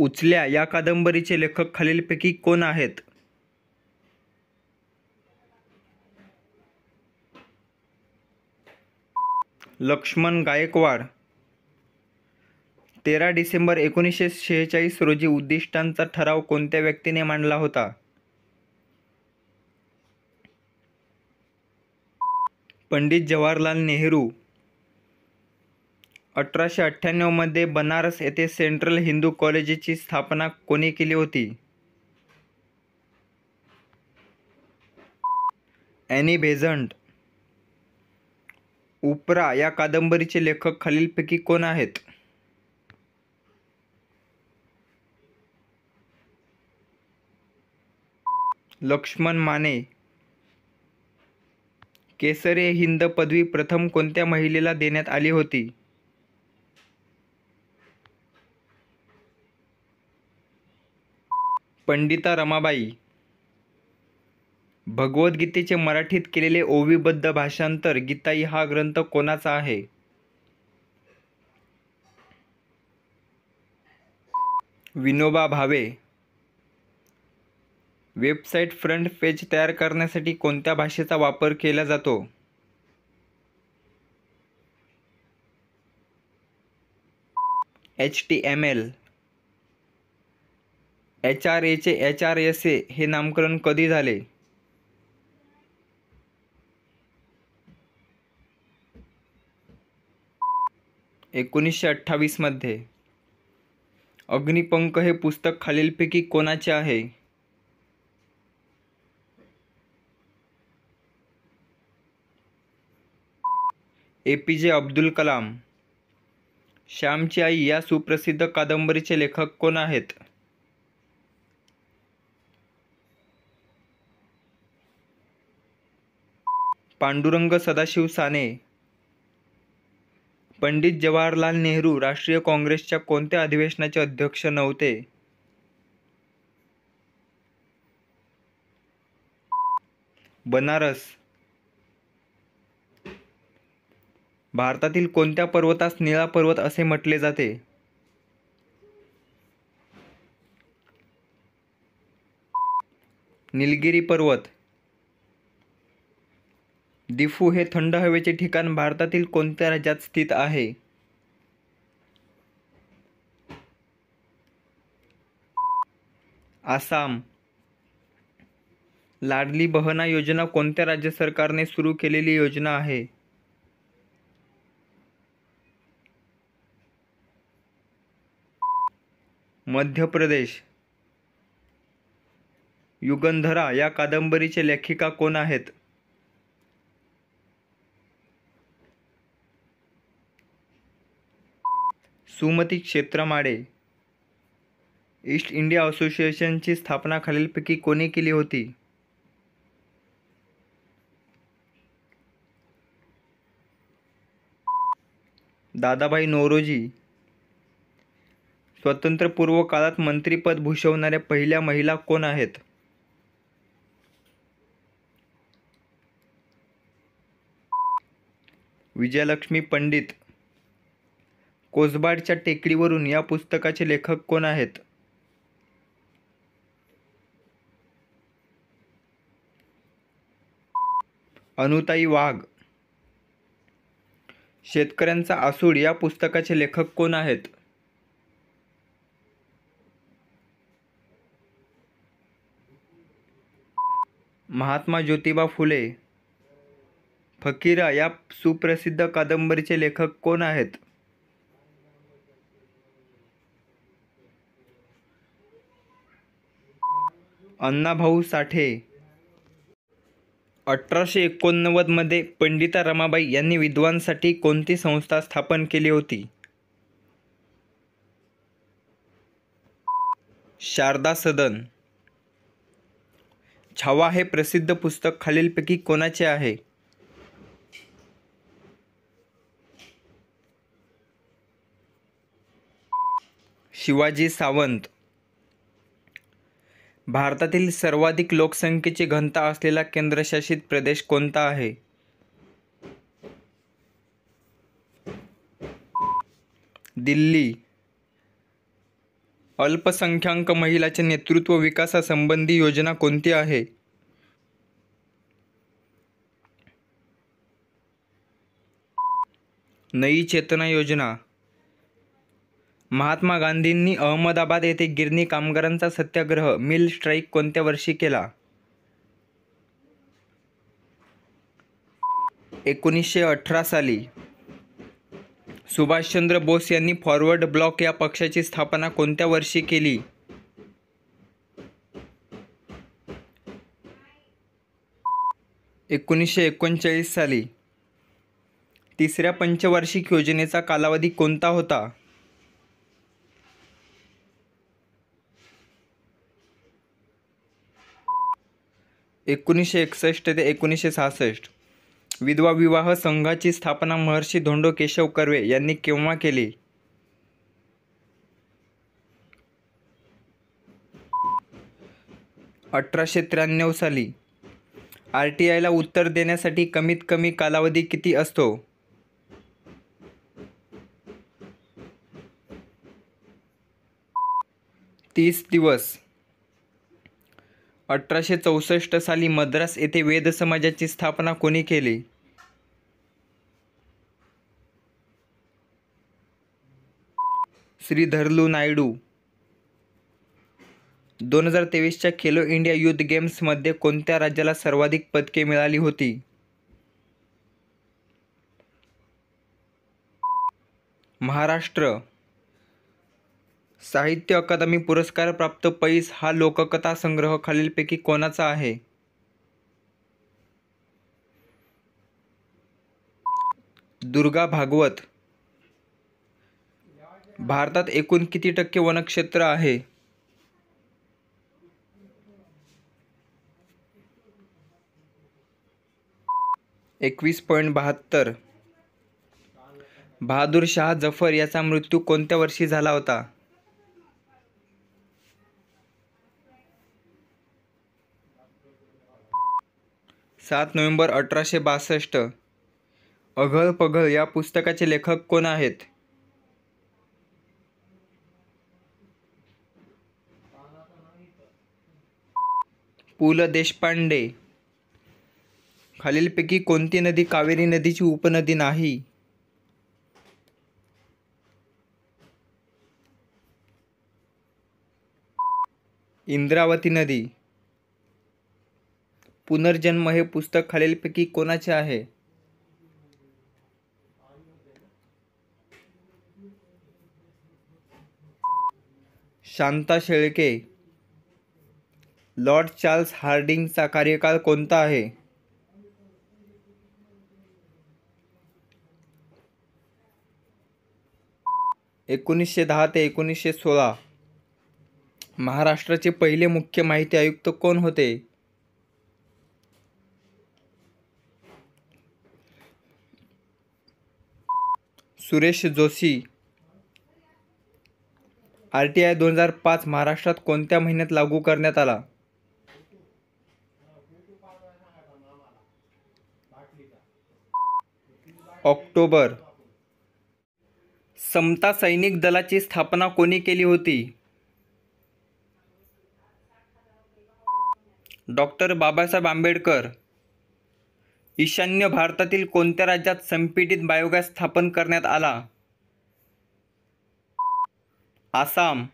उचल्या या कादंबरीचे लेखक खालीलपैकी कोण आहेत लक्ष्मण गायकवाड तेरा डिसेंबर एकोणीसशे शेहेचाळीस रोजी उद्दिष्टांचा ठराव कोणत्या व्यक्तीने मांडला होता पंडित जवाहरलाल नेहरू अठराशे अठ्ठ्याण्णवमध्ये बनारस येथे सेंट्रल हिंदू कॉलेजची स्थापना कोणी केली होती ॲनी बेझंट उपरा या कादंबरीचे लेखक खालीलपैकी कोण आहेत लक्ष्मण माने केसरे हिंद पदवी प्रथम कोणत्या महिलेला देण्यात आली होती पंडिता रमाबाई भगवद्गीतेचे मराठीत केलेले ओवीबद्ध भाषांतर गीताई हा ग्रंथ कोणाचा आहे Vinoba Bhave website front page तयार करण्यासाठी कोणत्या भाषेचा वापर केला जातो H T M L H R एचे एच आर एस ए हे नामकरण कधी झाले एकोणीसशे अठ्ठावीसमध्ये अग्निपंख हे पुस्तक खालीलपैकी कोणाचे आहे ए पी जे अब्दुल कलाम श्यामची आई या सुप्रसिद्ध कादंबरीचे लेखक कोण आहेत पांडुरंग सदाशिव साने पंडित जवाहरलाल नेहरू राष्ट्रीय काँग्रेसच्या कोणत्या अधिवेशनाचे अध्यक्ष नव्हते बनारस भारतातील कोणत्या पर्वतास निळा पर्वत असे म्हटले जाते निलगिरी पर्वत दिफू हे थंड हवेचे ठिकाण भारतातील कोणत्या राज्यात स्थित आहे आसाम लाडली बहना योजना कोणत्या राज्य सरकारने सुरू केलेली योजना आहे मध्य प्रदेश युगंधरा या कादंबरीचे लेखिका कोण आहेत सुमती माडे ईस्ट इंडिया असोसिएशनची स्थापना खालीलपैकी कोणी केली होती दादाभाई नौरोजी स्वतंत्रपूर्व काळात मंत्रीपद भूषवणाऱ्या पहिल्या महिला कोण आहेत विजयालक्ष्मी पंडित कोसबाडच्या टेकडीवरून या पुस्तकाचे लेखक कोण आहेत अनुताई वाघ शेतकऱ्यांचा आसूड या पुस्तकाचे लेखक कोण आहेत महात्मा ज्योतिबा फुले फकीरा या सुप्रसिद्ध कादंबरीचे लेखक कोण आहेत अण्णाभाऊ साठे अठराशे एकोणनव्वदमध्ये पंडिता रमाबाई यांनी विद्वांसाठी कोणती संस्था स्थापन केली होती शारदा सदन छावा हे प्रसिद्ध पुस्तक खालीलपैकी कोणाचे आहे शिवाजी सावंत भारतातील सर्वाधिक लोकसंख्येची घनता असलेला केंद्रशासित प्रदेश कोणता आहे दिल्ली अल्पसंख्याक महिलाचे नेतृत्व विकासासंबंधी योजना कोणती आहे नई चेतना योजना महात्मा गांधींनी अहमदाबाद येथे गिरणी कामगारांचा सत्याग्रह मिल स्ट्राईक कोणत्या वर्षी केला एकोणीसशे अठरा साली सुभाषचंद्र बोस यांनी फॉरवर्ड ब्लॉक या पक्षाची स्थापना कोणत्या वर्षी केली एकोणीसशे एकोणचाळीस साली तिसऱ्या पंचवार्षिक योजनेचा कालावधी कोणता होता एकोणीसशे एकसष्ट ते एकोणीसशे सहासष्ट विधवा विवाह संघाची स्थापना महर्षी धोंडो केशव कर्वे यांनी केव्हा केली अठराशे त्र्याण्णव साली आर टी आयला उत्तर देण्यासाठी कमीत कमी कालावधी किती असतो तीस दिवस अठराशे चौसष्ट साली मद्रास येथे वेद समाजाची स्थापना कोणी केली श्रीधरलू नायडू दोन हजार तेवीसच्या खेलो इंडिया युथ गेम्समध्ये कोणत्या राज्याला सर्वाधिक पदके मिळाली होती महाराष्ट्र साहित्य अकादमी पुरस्कार प्राप्त पैस हा लोककथा संग्रह खालीलपैकी कोणाचा आहे दुर्गा भागवत भारतात एकूण किती टक्के वनक्षेत्र आहे एकवीस पॉईंट बहात्तर बहादूर शाह जफर याचा मृत्यू कोणत्या वर्षी झाला होता सात नोव्हेंबर अठराशे बासष्ट अघळ पघळ या पुस्तकाचे लेखक कोण आहेत पु ल देशपांडे खालीलपैकी कोणती नदी कावेरी नदीची उपनदी नाही इंद्रावती नदी पुनर्जन्म हे पुस्तक खालीलपैकी कोणाचे आहे शांता शेळके लॉर्ड चार्ल्स हार्डिंगचा कार्यकाळ कोणता आहे एकोणीसशे दहा ते एकोणीसशे सोळा महाराष्ट्राचे पहिले मुख्य माहिती आयुक्त कोण होते Suresh Joshi R T I दोन हजार पाच महाराष्ट्रात कोणत्या महिन्यात लागू करण्यात आला ऑक्टोबर समता सैनिक दलाची स्थापना कोणी केली होती डॉक्टर बाबासाहेब आंबेडकर ईशान्य भारतातील कोणत्या राज्यात संपीडित बायोगॅस स्थापन करण्यात आला आसाम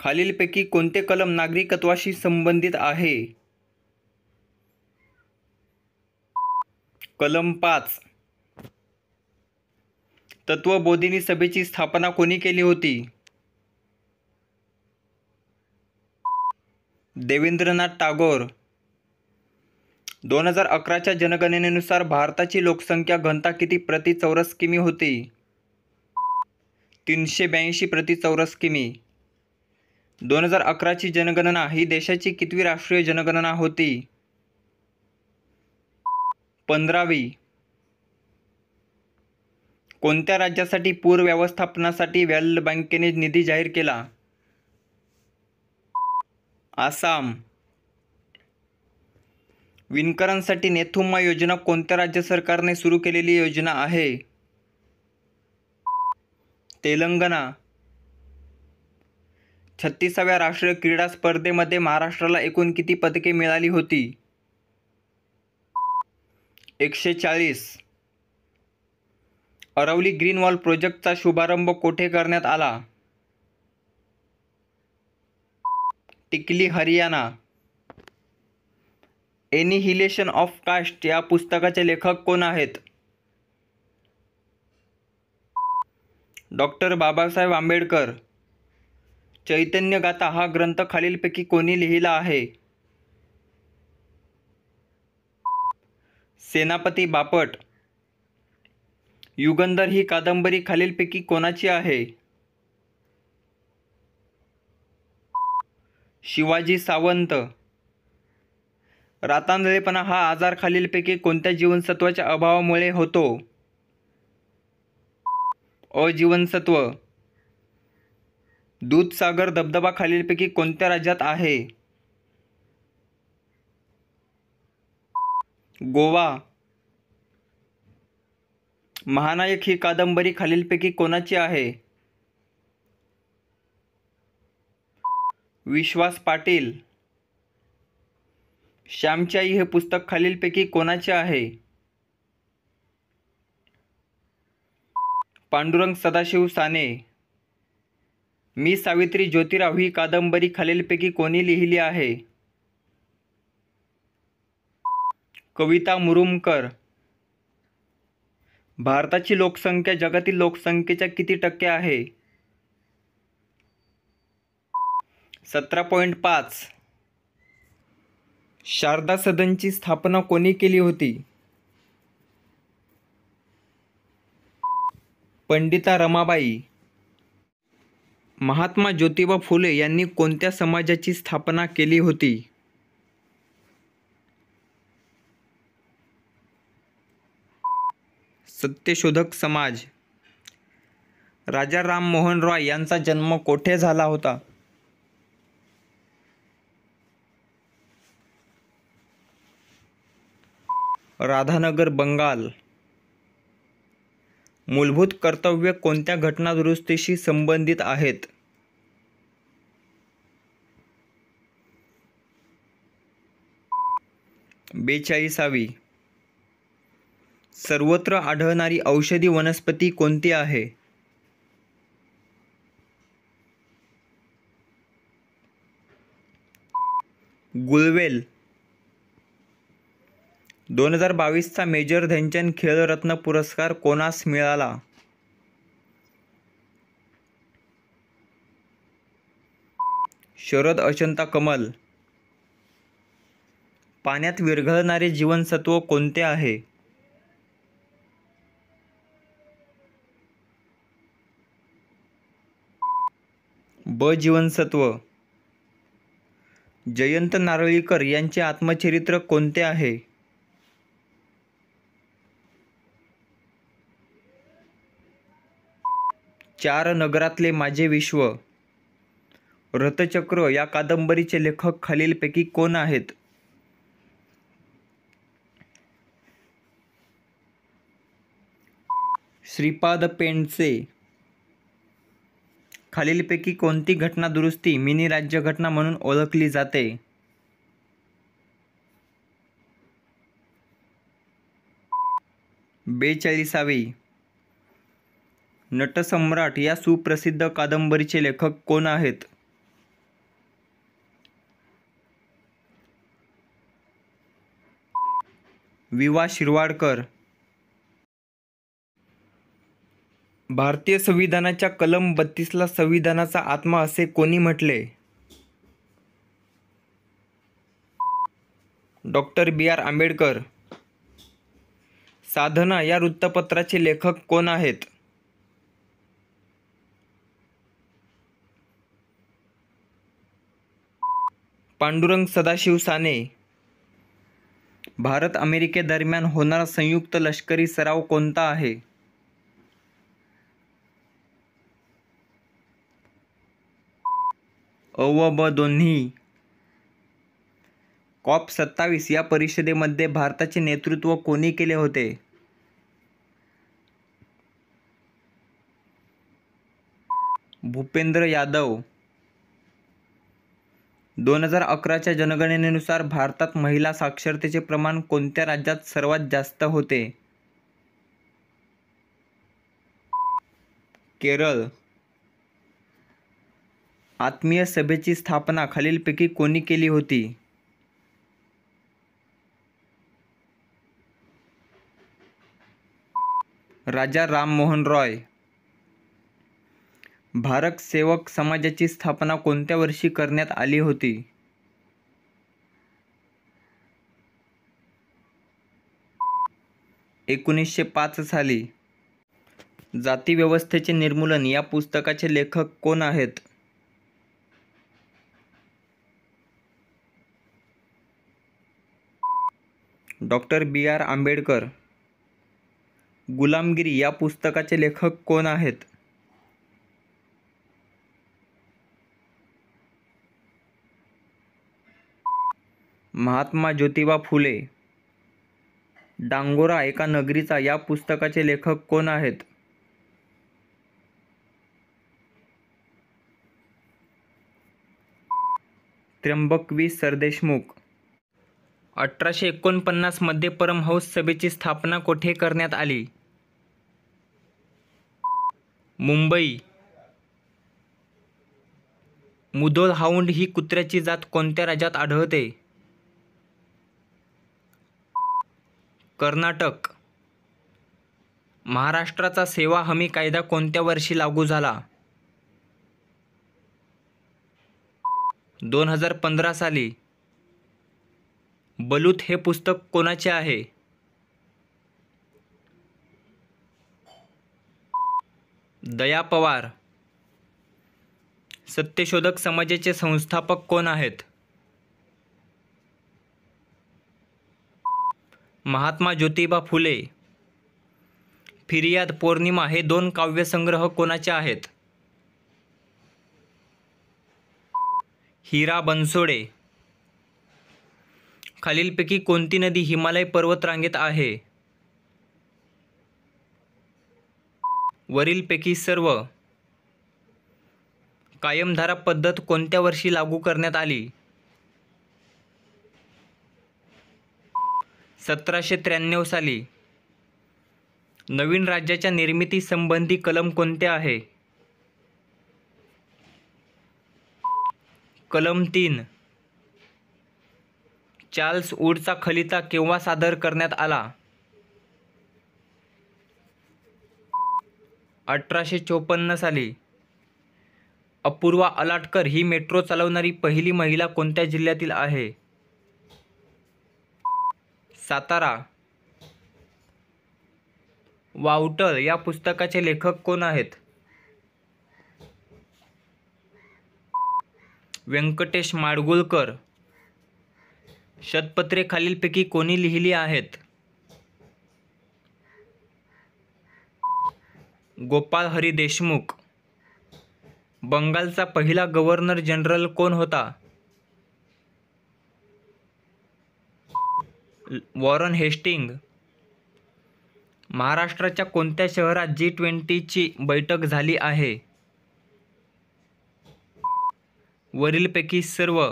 खालीलपैकी कोणते कलम नागरिकत्वाशी संबंधित आहे कलम पाच तत्वबोधिनी सभेची स्थापना कोणी केली होती देवेंद्रनाथ टागोर दोन हजार अकराच्या जनगणनेनुसार भारताची लोकसंख्या घनता किती प्रति चौरस किमी होती तीनशे ब्याऐंशी प्रति चौरस किमी दोन हजार अकराची जनगणना ही देशाची कितवी राष्ट्रीय जनगणना होती पंधरावी कोणत्या राज्यासाठी पूर व्यवस्थापनासाठी वर्ल्ड बँकेने निधी जाहीर केला आसाम विणकरांसाठी नेथुम्मा योजना कोणत्या राज्य सरकारने सुरू केलेली योजना आहे तेलंगणा छत्तीसाव्या राष्ट्रीय क्रीडा स्पर्धेमध्ये महाराष्ट्राला एकूण किती पदके मिळाली होती एकशे चाळीस अरवली ग्रीन वॉल प्रोजेक्टचा शुभारंभ कोठे करण्यात आला टिकली हरियाणा एनिहिलेशन ऑफ कास्ट या पुस्तकाचे लेखक कोण आहेत डॉक्टर बाबासाहेब आंबेडकर चैतन्य गाथा हा ग्रंथ खालीलपैकी कोणी लिहिला आहे सेनापती बापट युगंधर ही कादंबरी खालीलपैकी कोणाची आहे शिवाजी सावंत रातांधळेपणा हा आजार खालीलपैकी कोणत्या जीवनसत्वाच्या अभावामुळे होतो जीवनसत्व दूधसागर धबधबा खालीलपैकी कोणत्या राज्यात आहे गोवा महानायक ही कादंबरी खालीलपैकी कोणाची आहे विश्वास पाटील श्यामची हे पुस्तक खालीलपैकी कोणाचे आहे पांडुरंग सदाशिव साने मी सावित्री ज्योतिराव ही कादंबरी खालीलपैकी कोणी लिहिली आहे कविता मुरुमकर भारताची लोकसंख्या जगातील लोकसंख्येच्या किती टक्के आहे सतरा पॉईंट पाच शारदा सदनची स्थापना कोणी केली होती पंडिता रमाबाई महात्मा ज्योतिबा फुले यांनी कोणत्या समाजाची स्थापना केली होती सत्यशोधक समाज राजा मोहन रॉय यांचा जन्म कोठे झाला होता राधानगर बंगाल मूलभूत कर्तव्य कोणत्या घटनादुरुस्तीशी संबंधित आहेत बेचाळीसावी सर्वत्र आढळणारी औषधी वनस्पती कोणती आहे गुलवेल दोन हजार बावीसचा मेजर ध्यानचंद खेळरत्न पुरस्कार कोणास मिळाला शरद अचंता कमल पाण्यात विरघळणारे जीवनसत्व कोणते आहे ब जीवनसत्व जयंत नारळीकर यांचे आत्मचरित्र कोणते आहे चार नगरातले माझे विश्व रथचक्र या कादंबरीचे लेखक खालीलपैकी कोण आहेत श्रीपाद पेंडसे खालीलपैकी कोणती घटना दुरुस्ती मिनी राज्य घटना म्हणून ओळखली जाते बेचाळीसावी नटसम्राट या सुप्रसिद्ध कादंबरीचे लेखक कोण आहेत विवा शिरवाडकर भारतीय संविधानाच्या कलम बत्तीसला संविधानाचा आत्मा असे कोणी म्हटले doctor B R Ambedkar Sadhana या वृत्तपत्राचे लेखक कोण आहेत पांडुरंग सदाशिव साने भारत अमेरिकेदरम्यान होणारा संयुक्त लष्करी सराव कोणता आहे अ व ब दोन्ही कॉप सत्तावीस या परिषदेमध्ये भारताचे नेतृत्व कोणी केले होते भूपेंद्र यादव दोन हजार अकराच्या जनगणनेनुसार भारतात महिला साक्षरतेचे प्रमाण कोणत्या राज्यात सर्वात जास्त होते केरळ आत्मीय सभेची स्थापना खालीलपैकी कोणी केली होती राजा राममोहन रॉय भारक सेवक समाजाची स्थापना कोणत्या वर्षी करण्यात आली होती एकोणीसशे पाच साली जाती व्यवस्थेचे निर्मूलन या पुस्तकाचे लेखक कोण आहेत doctor B R Ambedkar Gulamgiri या पुस्तकाचे लेखक कोण आहेत महात्मा ज्योतिबा फुले डांगोरा एका नगरीचा या पुस्तकाचे लेखक कोण आहेत त्र्यंबकवी सरदेशमुख अठराशे एकोणपन्नासमध्ये परमहंस सभेची स्थापना कोठे करण्यात आली मुंबई मुदोल हाऊंड ही कुत्र्याची जात कोणत्या राज्यात आढळते कर्नाटक महाराष्ट्राचा सेवा हमी कायदा कोणत्या वर्षी लागू झाला दोन हजार पंधरा साली बलूत हे पुस्तक कोणाचे आहे दया पवार सत्यशोधक समाजाचे संस्थापक कोण आहेत महात्मा ज्योतिबा फुले फिर्याद पौर्णिमा हे दोन काव्यसंग्रह कोणाचे आहेत हिरा बनसोडे खालीलपैकी कोणती नदी हिमालय पर्वतरांगेत आहे वरीलपैकी सर्व कायमधारा पद्धत कोणत्या वर्षी लागू करण्यात आली सतराशे त्र्याण्णव साली नवीन राज्याच्या संबंधी कलम कोणते आहे कलम तीन चार्ल्स वूडचा खलिता केव्हा सादर करण्यात आला अठराशे चोपन्न साली अपूर्वा अलाटकर ही मेट्रो चालवणारी पहिली महिला कोणत्या जिल्ह्यातील आहे सातारा वाउटर या पुस्तकाचे लेखक कोण आहेत व्यंकटेश माडगुळकर शतपत्रे खालीलपैकी कोणी लिहिली आहेत गोपाल हरी देशमुख बंगालचा पहिला गव्हर्नर जनरल कोण होता वॉरन हेस्टिंग महाराष्ट्राच्या कोणत्या शहरात जी ट्वेंटीची बैठक झाली आहे वरीलपैकी सर्व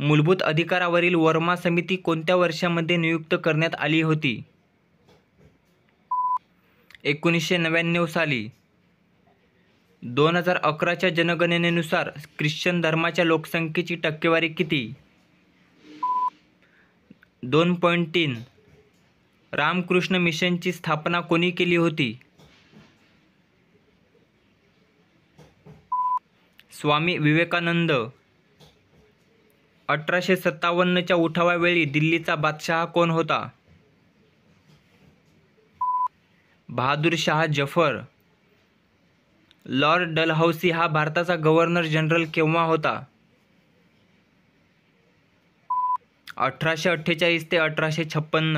मूलभूत अधिकारावरील वर्मा समिती कोणत्या वर्षामध्ये नियुक्त करण्यात आली होती एकोणीसशे नव्याण्णव साली दोन हजार अकराच्या जनगणनेनुसार ख्रिश्चन धर्माच्या लोकसंख्येची टक्केवारी किती दोन पॉईंट तीन रामकृष्ण मिशनची स्थापना कोणी केली होती स्वामी विवेकानंद अठराशे सत्तावन्नच्या उठावावेळी दिल्लीचा बादशाह कोण होता बहादूर शाह जफर लॉर्ड डलहौसी हा भारताचा गव्हर्नर जनरल केव्हा होता अठराशे अठ्ठेचाळीस ते अठराशे छप्पन्न